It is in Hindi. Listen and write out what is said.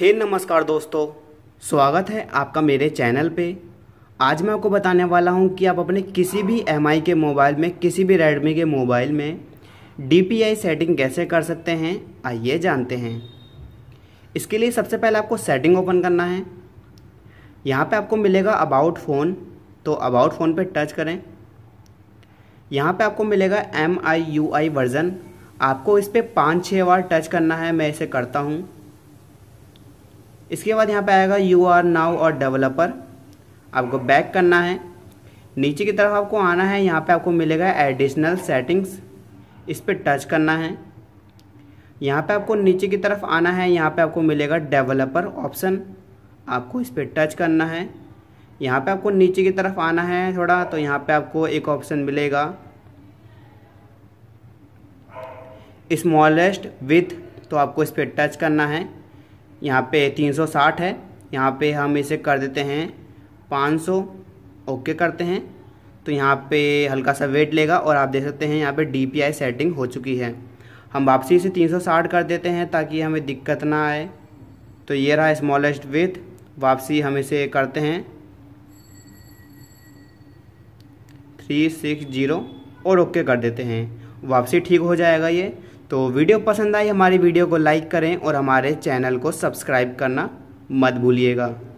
हे नमस्कार दोस्तों स्वागत है आपका मेरे चैनल पे आज मैं आपको बताने वाला हूँ कि आप अपने किसी भी एम के मोबाइल में किसी भी रेडमी के मोबाइल में डी सेटिंग कैसे कर सकते हैं आइए जानते हैं इसके लिए सबसे पहले आपको सेटिंग ओपन करना है यहाँ पे आपको मिलेगा अबाउट फ़ोन तो अबाउट फ़ोन पे टच करें यहाँ पे आपको मिलेगा M I U I version आपको इस पर पाँच छः बार टच करना है मैं इसे करता हूँ इसके बाद यहाँ पे आएगा यू आर नाउ और डेवलपर आपको बैक करना है नीचे की तरफ आपको आना है यहाँ पे आपको मिलेगा एडिशनल सेटिंग्स इस पर टच करना है यहाँ पे आपको नीचे की तरफ आना है यहाँ पे आपको मिलेगा डेवलपर ऑप्शन आपको इस पर टच करना है यहाँ पे आपको नीचे की तरफ आना है थोड़ा तो यहाँ पे आपको एक ऑप्शन मिलेगा स्मॉलेस्ट विथ तो आपको इस पर टच करना है यहाँ पे 360 है यहाँ पे हम इसे कर देते हैं 500 ओके करते हैं तो यहाँ पे हल्का सा वेट लेगा और आप देख सकते हैं यहाँ पे डी सेटिंग हो चुकी है हम वापसी इसे 360 कर देते हैं ताकि हमें दिक्कत ना आए तो ये रहा स्मॉलेस्ट विथ वापसी हम इसे करते हैं थ्री सिक्स जीरो और ओके कर देते हैं वापसी ठीक हो जाएगा ये तो वीडियो पसंद आई हमारी वीडियो को लाइक करें और हमारे चैनल को सब्सक्राइब करना मत भूलिएगा